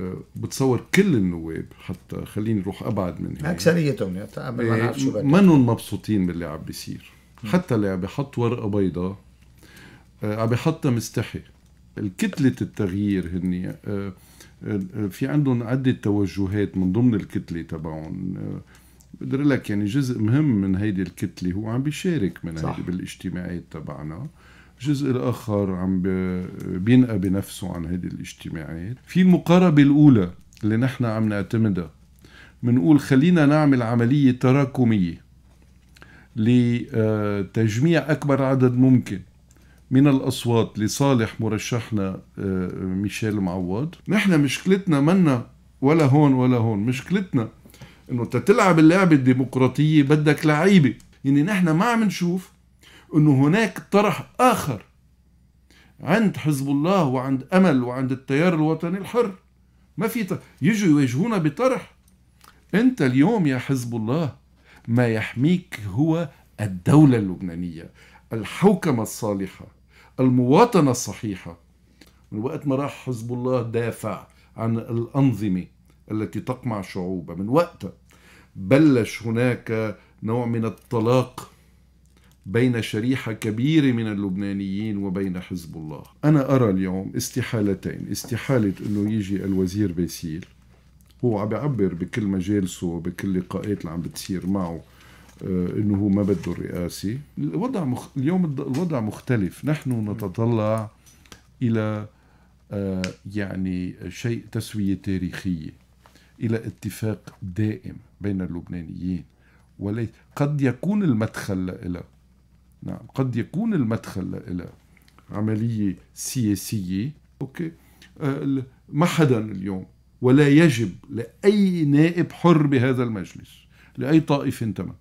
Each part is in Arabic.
آه، بتصور كل النواب حتى خليني اروح ابعد من هيك اكثريتهم يعني آه، منهم مبسوطين باللي عم بيصير حتى اللي عم بيحط ورقه بيضاء آه، عم بيحطها مستحي الكتله التغيير هن في عندهم عده توجهات من ضمن الكتله تبعهم بقدر لك يعني جزء مهم من هيدي الكتله هو عم بيشارك من هيدي بالاجتماعات تبعنا الجزء الآخر عم بينقى بنفسه عن هذه الاجتماعات في المقاربة الأولى اللي نحن عم نعتمدها بنقول خلينا نعمل عملية تراكمية لتجميع أكبر عدد ممكن من الأصوات لصالح مرشحنا آه، ميشيل معوض نحن مشكلتنا منا ولا هون ولا هون مشكلتنا انه تتلعب اللعبة الديمقراطية بدك لعيبة يعني نحن ما عم نشوف أنه هناك طرح آخر عند حزب الله وعند أمل وعند التيار الوطني الحر ما في يجوا يواجهونا بطرح أنت اليوم يا حزب الله ما يحميك هو الدولة اللبنانية الحوكمة الصالحة المواطنة الصحيحة من وقت ما راح حزب الله دافع عن الأنظمة التي تقمع شعوبها من وقتها بلش هناك نوع من الطلاق بين شريحة كبيرة من اللبنانيين وبين حزب الله أنا أرى اليوم استحالتين استحالة أنه يجي الوزير بيسيل هو عم بيعبر بكل مجالسه وبكل لقاءات اللي عم بتصير معه آه، انه هو ما بده الرئاسه، الوضع مخ... اليوم الوضع مختلف، نحن نتطلع الى آه، يعني شيء تسويه تاريخيه الى اتفاق دائم بين اللبنانيين وليس قد يكون المدخل لها نعم قد يكون المدخل إلى عملية سياسية أوكي آه، ما حدا اليوم ولا يجب لأي نائب حر بهذا المجلس لأي طائفة انتمى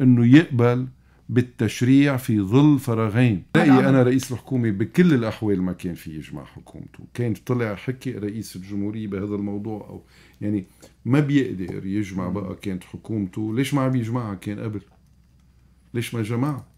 أنه يقبل بالتشريع في ظل فراغين رأيي نعم. أنا رئيس الحكومة بكل الأحوال ما كان في يجمع حكومته كان طلع حكي رئيس الجمهورية بهذا الموضوع أو يعني ما بيقدر يجمع بقى كانت حكومته ليش ما عم يجمعها كان قبل ليش ما جمعها